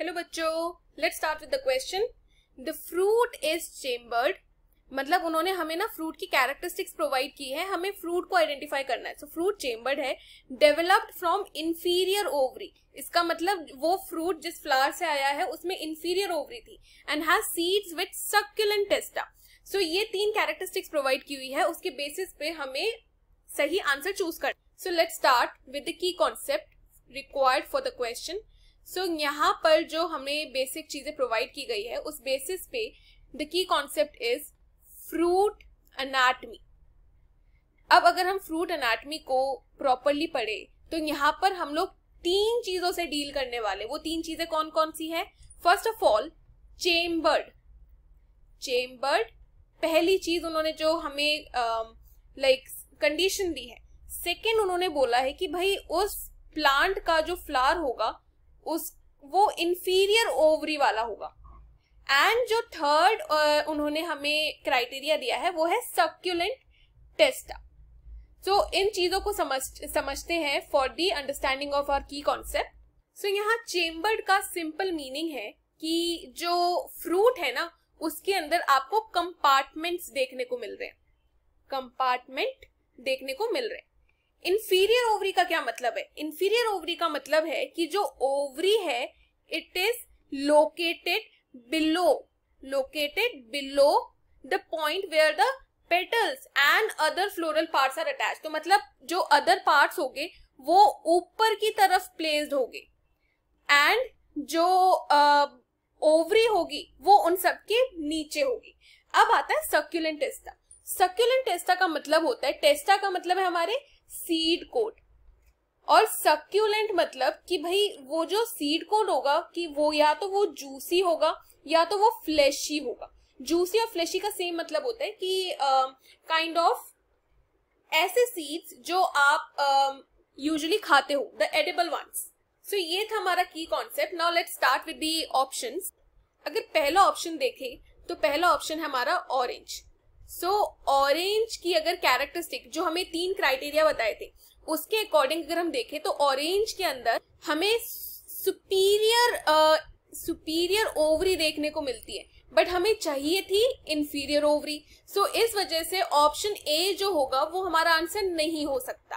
Hello बच्चों let start with the question the fruit is chambered मतलब उन्होंने हमें ना फ्रूट की कैरेक्टरिस्टिक्स प्रोवाइड की है हमें फ्रूट को आइडेंटिफाई करना है सो फ्रूट चेम्बर्ड है डेवलप्ड फ्रॉम इन्फीरियर ओवरी इसका मतलब वो फ्रूट जिस फ्लावर से आया है उसमें इन्फीरियर ओवरी थी and has seeds with succulent testa so ये तीन कैरेक्टरिस्टिक्स प्रोवाइड की हुई है उसके बेसिस पे हमें सही आंसर चूज करना so let start with the key concept required for the question so so, यहाँ पर जो हमें बेसिक चीज़ें प्रोवाइड की गई है उस बेसिस पे the key concept is fruit anatomy अब अगर हम फ्रूट अनाटमी को प्रॉपरली पढ़े तो यहाँ पर हम लोग तीन चीज़ों से डील करने वाले वो तीन चीज़ें कौन कौन सी है first of all chambered chambered पहली चीज उन्होंने जो हमें लाइक uh, कंडीशन like, दी है सेकेंड उन्होंने बोला है कि भाई उस प्लांट का जो फ्लावर होगा उस वो इन्फीरियर ओवरी वाला होगा एंड जो थर्ड उन्होंने हमें क्राइटेरिया दिया है वो है सक्यूलेंट टेस्टा सो इन चीजों को समझ समझते हैं for the understanding of our key concept so यहाँ चेम्बर्ड का सिंपल मीनिंग है कि जो फ्रूट है ना उसके अंदर आपको कंपार्टमेंट्स देखने को मिल रहे हैं कंपार्टमेंट देखने को मिल रहे हैं इंफीरियर ओवरी का क्या मतलब है इंफीरियर ओवरी का मतलब है कि जो ओवरी है it is located below located below the point where the petals and other floral parts are attach तो मतलब जो अदर पार्ट्स होंगे वो ऊपर की तरफ प्लेस्ड होंगे एंड जो ओवरी uh, होगी वो उन सब के नीचे होगी अब आता है सर्क्यूलेंट टेस्टा सर्क्यूलेंट टेस्टा का मतलब होता है टेस्टा का मतलब है हमारे सीड कोड और सक्यूलेंट मतलब कि भाई वो जो सीड कोड होगा कि वो या तो वो जूसी होगा या तो वो फ्लैशी होगा जूसी और फ्लैशी का सेम मतलब होता है कि kind uh, of kind of, ऐसे सीड्स जो आप यूजुअली uh, खाते हो द एडेबल वंस सो ये था हमारा key concept now let start with the options अगर पहला ऑप्शन देखें तो पहला ऑप्शन है हमारा ऑरेंज सो so, ऑरेंज की अगर कैरेक्टरिस्टिक जो हमें तीन क्राइटेरिया बताए थे उसके अकॉर्डिंग अगर हम देखें तो ऑरेंज के अंदर हमें सुपीरियर सुपीरियर ओवरी देखने को मिलती है बट हमें चाहिए थी इन्फीरियर ओवरी सो इस वजह से ऑप्शन ए जो होगा वो हमारा आंसर नहीं हो सकता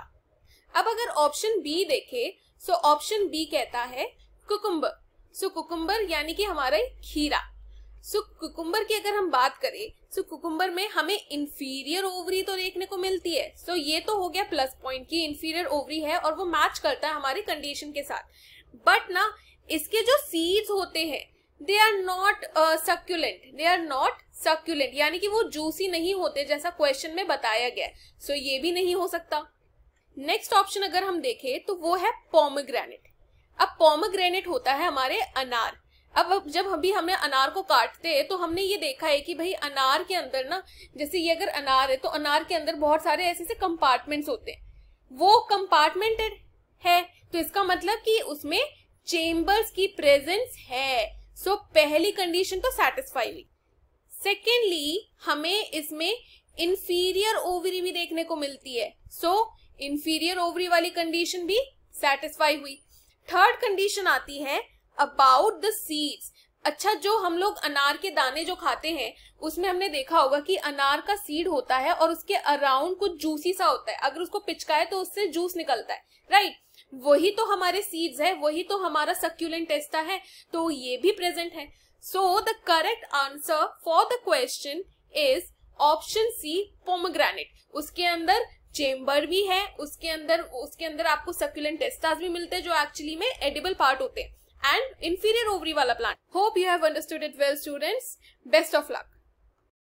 अब अगर ऑप्शन बी देखें सो ऑप्शन बी कहता है कुकुम्बर सो so, कुकुम्बर यानी कि हमारा खीरा सो कुकुम्बर की अगर हम बात करें सो कुकुम्बर में हमें इन्फीरियर ओवरी तो देखने को मिलती है सो ये तो हो गया प्लस पॉइंट की इन्फीरियर ओवरी है और वो मैच करता है हमारे कंडीशन के साथ बट ना इसके जो सीड्स होते हैं they are not succulent they are not succulent यानी कि वो जूसी नहीं होते जैसा क्वेश्चन में बताया गया सो so, ये भी नहीं हो सकता नेक्स्ट ऑप्शन अगर हम देखें तो वो है पॉमग्रेनेट अब पॉमग्रेनेट होता है हमारे अनार अब जब अभी हमने अनार को काटते हैं तो हमने ये देखा है कि भाई अनार के अंदर ना जैसे ये अगर अनार है तो अनार के अंदर बहुत सारे ऐसे ऐसे कंपार्टमेंट्स होते हैं वो कंपार्टमेंटेड है तो इसका मतलब कि उसमें चेम्बर्स की प्रेजेंस है सो so, पहली कंडीशन तो सेटिस्फाई हुई सेकेंडली हमें इसमें इंफीरियर ओवरी भी देखने को मिलती है सो इंफीरियर ओवरी वाली कंडीशन भी सेटिस्फाई हुई थर्ड कंडीशन आती है अबाउट द सीड्स अच्छा जो हम लोग अनार के दाने जो खाते हैं उसमें हमने देखा होगा कि अनार का सीड होता है और उसके अराउंड कुछ जूसी सा होता है अगर उसको पिचकाए तो उससे जूस निकलता है राइट वही तो हमारे सीड्स है वही तो हमारा सक्यूलेंट टेस्टा है तो ये भी प्रेजेंट है so the correct answer for the question is option C pomegranate उसके अंदर चेम्बर भी है उसके अंदर उसके अंदर आपको सक्यूलेंट टेस्टाज भी मिलते हैं जो एक्चुअली में एडिबल पार्ट होते हैं and inferior ovary wala plant. Hope you have understood it well students. Best of luck.